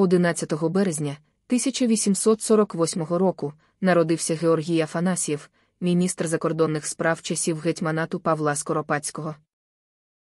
11 березня 1848 року народився Георгій Афанасьєв, міністр закордонних справ часів гетьманату Павла Скоропадського.